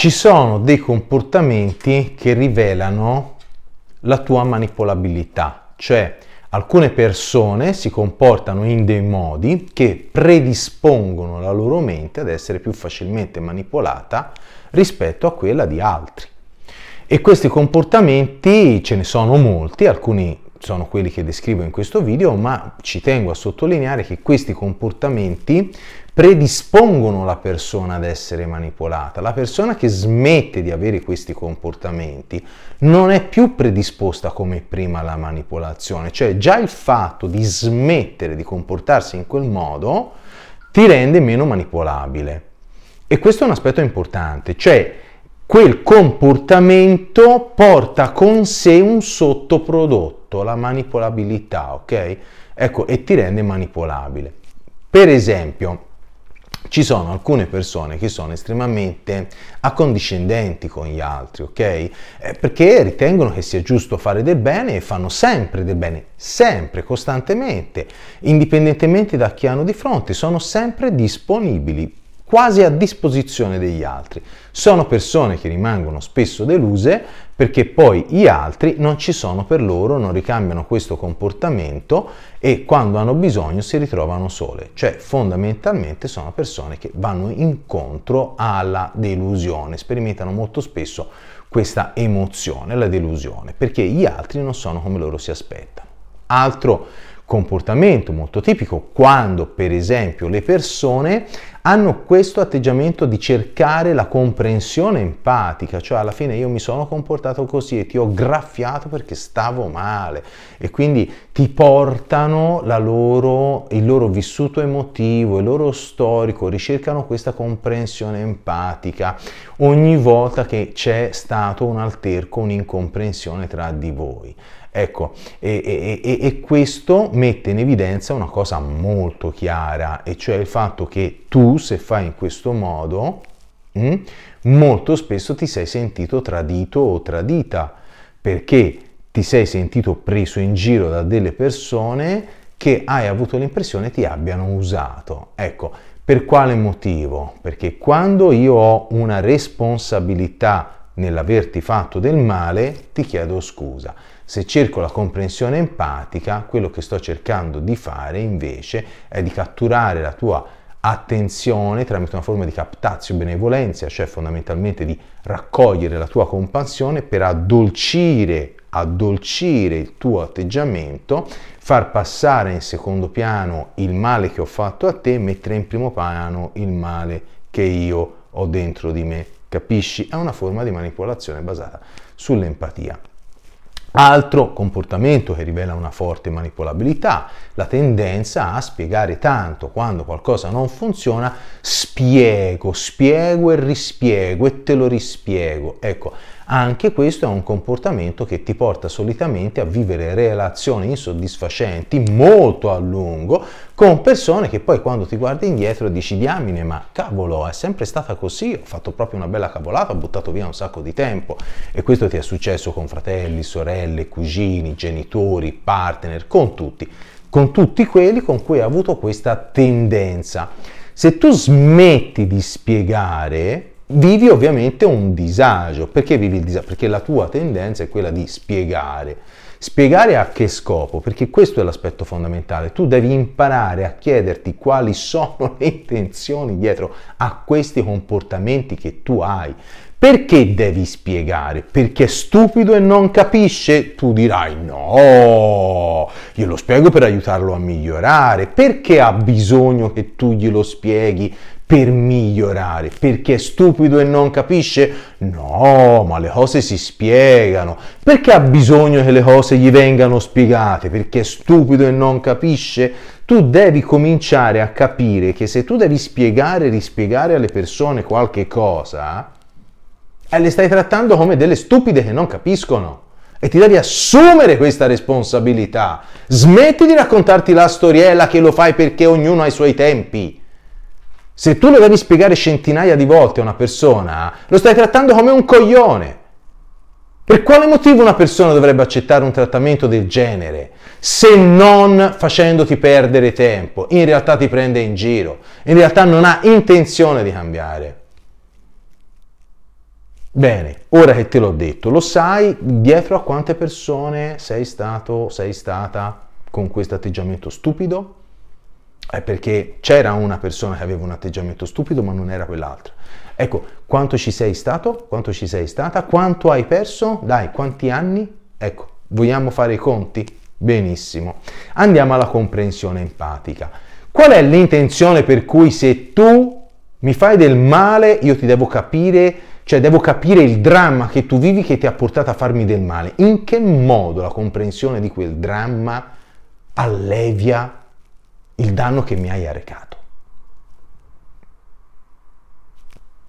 ci sono dei comportamenti che rivelano la tua manipolabilità, cioè alcune persone si comportano in dei modi che predispongono la loro mente ad essere più facilmente manipolata rispetto a quella di altri. E questi comportamenti ce ne sono molti, alcuni sono quelli che descrivo in questo video, ma ci tengo a sottolineare che questi comportamenti predispongono la persona ad essere manipolata. La persona che smette di avere questi comportamenti non è più predisposta come prima alla manipolazione, cioè già il fatto di smettere di comportarsi in quel modo ti rende meno manipolabile. E questo è un aspetto importante, cioè quel comportamento porta con sé un sottoprodotto sotto la manipolabilità, ok? Ecco, e ti rende manipolabile. Per esempio, ci sono alcune persone che sono estremamente accondiscendenti con gli altri, ok? Eh, perché ritengono che sia giusto fare del bene e fanno sempre del bene, sempre, costantemente, indipendentemente da chi hanno di fronte, sono sempre disponibili, quasi a disposizione degli altri. Sono persone che rimangono spesso deluse perché poi gli altri non ci sono per loro, non ricambiano questo comportamento e quando hanno bisogno si ritrovano sole, cioè fondamentalmente sono persone che vanno incontro alla delusione, sperimentano molto spesso questa emozione, la delusione, perché gli altri non sono come loro si aspettano. Altro comportamento molto tipico quando per esempio le persone hanno questo atteggiamento di cercare la comprensione empatica, cioè alla fine io mi sono comportato così e ti ho graffiato perché stavo male e quindi ti portano loro, il loro vissuto emotivo, il loro storico, ricercano questa comprensione empatica ogni volta che c'è stato un alterco, un'incomprensione tra di voi. Ecco, e, e, e questo mette in evidenza una cosa molto chiara, e cioè il fatto che tu se fai in questo modo, mm, molto spesso ti sei sentito tradito o tradita perché ti sei sentito preso in giro da delle persone che hai avuto l'impressione ti abbiano usato. Ecco, per quale motivo? Perché quando io ho una responsabilità nell'averti fatto del male, ti chiedo scusa. Se cerco la comprensione empatica, quello che sto cercando di fare invece è di catturare la tua attenzione tramite una forma di captazio benevolenza, cioè fondamentalmente di raccogliere la tua compassione per addolcire, addolcire il tuo atteggiamento, far passare in secondo piano il male che ho fatto a te, mettere in primo piano il male che io ho dentro di me. Capisci? È una forma di manipolazione basata sull'empatia. Altro comportamento che rivela una forte manipolabilità, la tendenza a spiegare tanto quando qualcosa non funziona, spiego, spiego e rispiego e te lo rispiego. Ecco, anche questo è un comportamento che ti porta solitamente a vivere relazioni insoddisfacenti molto a lungo con persone che poi quando ti guardi indietro dici diamine ma cavolo è sempre stata così, ho fatto proprio una bella cavolata, ho buttato via un sacco di tempo e questo ti è successo con fratelli, sorelle, cugini, genitori, partner, con tutti, con tutti quelli con cui hai avuto questa tendenza. Se tu smetti di spiegare vivi ovviamente un disagio. Perché vivi il disagio? Perché la tua tendenza è quella di spiegare. Spiegare a che scopo? Perché questo è l'aspetto fondamentale. Tu devi imparare a chiederti quali sono le intenzioni dietro a questi comportamenti che tu hai. Perché devi spiegare? Perché è stupido e non capisce? Tu dirai no, glielo spiego per aiutarlo a migliorare. Perché ha bisogno che tu glielo spieghi? per migliorare, perché è stupido e non capisce? No, ma le cose si spiegano. Perché ha bisogno che le cose gli vengano spiegate? Perché è stupido e non capisce? Tu devi cominciare a capire che se tu devi spiegare e rispiegare alle persone qualche cosa, eh, le stai trattando come delle stupide che non capiscono e ti devi assumere questa responsabilità. Smetti di raccontarti la storiella che lo fai perché ognuno ha i suoi tempi. Se tu lo devi spiegare centinaia di volte a una persona, lo stai trattando come un coglione. Per quale motivo una persona dovrebbe accettare un trattamento del genere se non facendoti perdere tempo? In realtà ti prende in giro, in realtà non ha intenzione di cambiare. Bene, ora che te l'ho detto, lo sai dietro a quante persone sei stato, sei stata con questo atteggiamento stupido? è perché c'era una persona che aveva un atteggiamento stupido ma non era quell'altra. Ecco, quanto ci sei stato, quanto ci sei stata, quanto hai perso, dai, quanti anni? Ecco, vogliamo fare i conti? Benissimo. Andiamo alla comprensione empatica. Qual è l'intenzione per cui se tu mi fai del male io ti devo capire, cioè devo capire il dramma che tu vivi che ti ha portato a farmi del male? In che modo la comprensione di quel dramma allevia il danno che mi hai arrecato.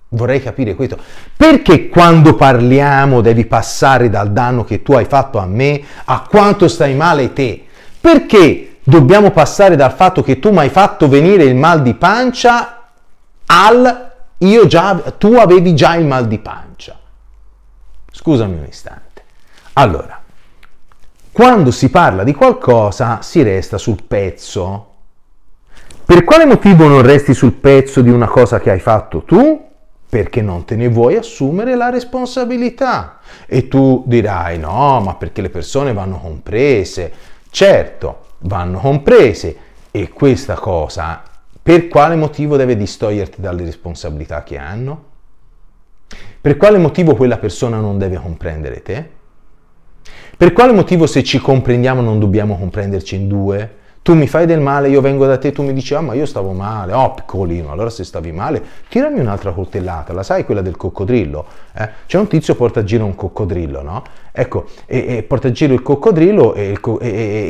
Vorrei capire questo. Perché quando parliamo devi passare dal danno che tu hai fatto a me a quanto stai male te? Perché dobbiamo passare dal fatto che tu mi hai fatto venire il mal di pancia al io già, tu avevi già il mal di pancia? Scusami un istante. Allora, quando si parla di qualcosa si resta sul pezzo, per quale motivo non resti sul pezzo di una cosa che hai fatto tu? Perché non te ne vuoi assumere la responsabilità. E tu dirai no, ma perché le persone vanno comprese. Certo, vanno comprese. E questa cosa, per quale motivo deve distoglierti dalle responsabilità che hanno? Per quale motivo quella persona non deve comprendere te? Per quale motivo se ci comprendiamo non dobbiamo comprenderci in due? Tu mi fai del male, io vengo da te, tu mi dici, ah ma io stavo male, oh piccolino, allora se stavi male, tirami un'altra coltellata, la sai quella del coccodrillo? Eh? C'è un tizio porta a giro un coccodrillo, no? Ecco, e, e porta a giro il coccodrillo e, e,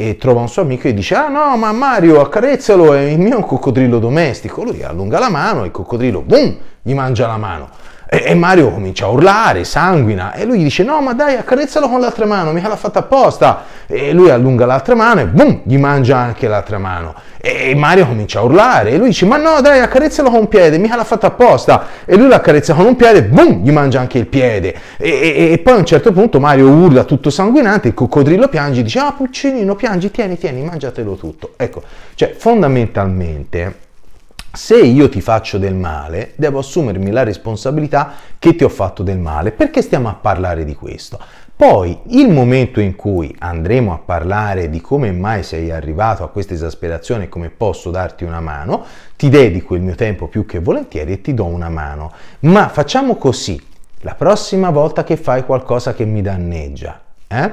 e, trova un suo amico e dice, ah no, ma Mario, accarezzalo, è il mio coccodrillo domestico. Lui allunga la mano e il coccodrillo, boom, gli mangia la mano. E, Mario comincia a urlare, sanguina, e lui gli dice: No, ma dai, accarezzalo con l'altra mano, mica l'ha fatta apposta. E lui allunga l'altra mano e boom, gli mangia anche l'altra mano. E Mario comincia a urlare, e lui dice: Ma no, dai, accarezzalo con un piede, mica l'ha fatta apposta. E lui l'accarezza con un piede, boom, gli mangia anche il piede. E, e, e poi a un certo punto Mario urla tutto sanguinante, il coccodrillo piange, dice: Ah, Pulcinino, piangi, tieni, tieni, mangiatelo tutto. Ecco, cioè, fondamentalmente se io ti faccio del male, devo assumermi la responsabilità che ti ho fatto del male. Perché stiamo a parlare di questo? Poi, il momento in cui andremo a parlare di come mai sei arrivato a questa esasperazione e come posso darti una mano, ti dedico il mio tempo più che volentieri e ti do una mano. Ma facciamo così, la prossima volta che fai qualcosa che mi danneggia, eh?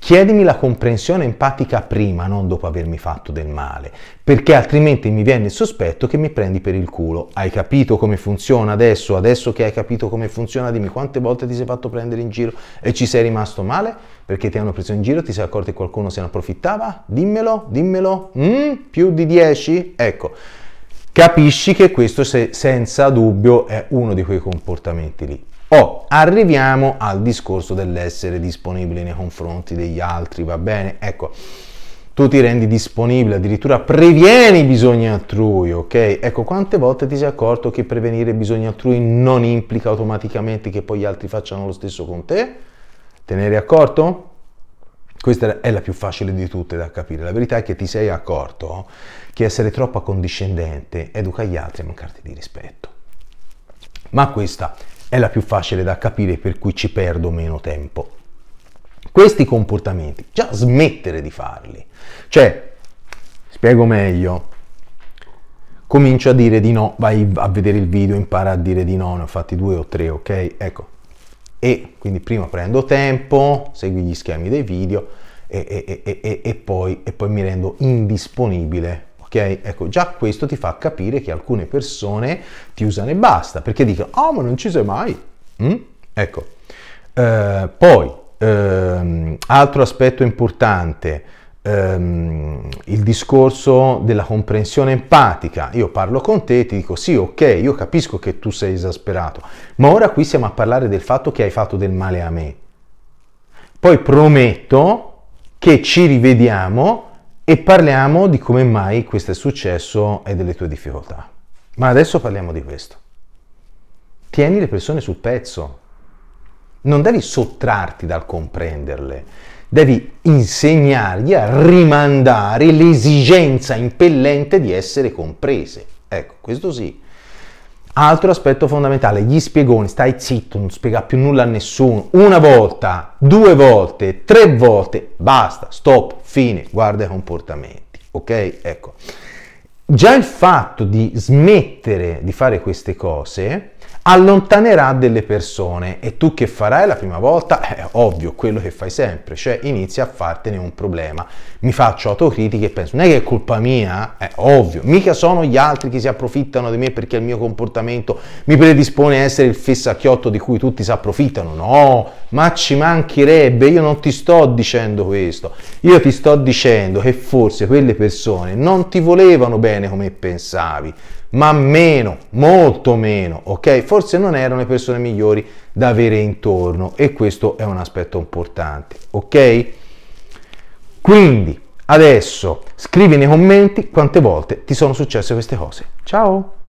Chiedimi la comprensione empatica prima, non dopo avermi fatto del male, perché altrimenti mi viene il sospetto che mi prendi per il culo. Hai capito come funziona adesso? Adesso che hai capito come funziona, dimmi quante volte ti sei fatto prendere in giro e ci sei rimasto male? Perché ti hanno preso in giro? Ti sei accorto che qualcuno se ne approfittava? Dimmelo, dimmelo. Mm? Più di 10? Ecco. Capisci che questo se, senza dubbio è uno di quei comportamenti lì. Oh, arriviamo al discorso dell'essere disponibile nei confronti degli altri, va bene? Ecco, tu ti rendi disponibile, addirittura previeni i bisogni altrui, ok? Ecco, quante volte ti sei accorto che prevenire i bisogni altrui non implica automaticamente che poi gli altri facciano lo stesso con te? Te ne eri accorto? Questa è la più facile di tutte da capire. La verità è che ti sei accorto che essere troppo accondiscendente educa gli altri a mancarti di rispetto. Ma questa è la più facile da capire per cui ci perdo meno tempo. Questi comportamenti, già smettere di farli. Cioè, spiego meglio, comincio a dire di no, vai a vedere il video, impara a dire di no, ne ho fatti due o tre, ok? Ecco. E quindi prima prendo tempo, segui gli schemi dei video e, e, e, e poi, poi mi rendo indisponibile ok? Ecco, già questo ti fa capire che alcune persone ti usano e basta, perché dicono, ah, oh, ma non ci sei mai. Mm? Ecco, eh, poi, ehm, altro aspetto importante, ehm, il discorso della comprensione empatica. Io parlo con te ti dico, sì, ok, io capisco che tu sei esasperato, ma ora qui siamo a parlare del fatto che hai fatto del male a me. Poi prometto che ci rivediamo e parliamo di come mai questo è successo e delle tue difficoltà. Ma adesso parliamo di questo. Tieni le persone sul pezzo. Non devi sottrarti dal comprenderle, devi insegnargli a rimandare l'esigenza impellente di essere comprese. Ecco, questo sì. Altro aspetto fondamentale, gli spiegoni, stai zitto, non spiega più nulla a nessuno. Una volta, due volte, tre volte, basta, stop, fine, guarda i comportamenti, ok? Ecco. Già il fatto di smettere di fare queste cose allontanerà delle persone e tu che farai la prima volta è eh, ovvio quello che fai sempre cioè inizia a fartene un problema mi faccio autocritica e penso non è che è colpa mia è eh? eh, ovvio mica sono gli altri che si approfittano di me perché il mio comportamento mi predispone a essere il fessacchiotto di cui tutti si approfittano no ma ci mancherebbe io non ti sto dicendo questo io ti sto dicendo che forse quelle persone non ti volevano bene come pensavi ma meno, molto meno, ok? Forse non erano le persone migliori da avere intorno e questo è un aspetto importante, ok? Quindi, adesso scrivi nei commenti quante volte ti sono successe queste cose. Ciao!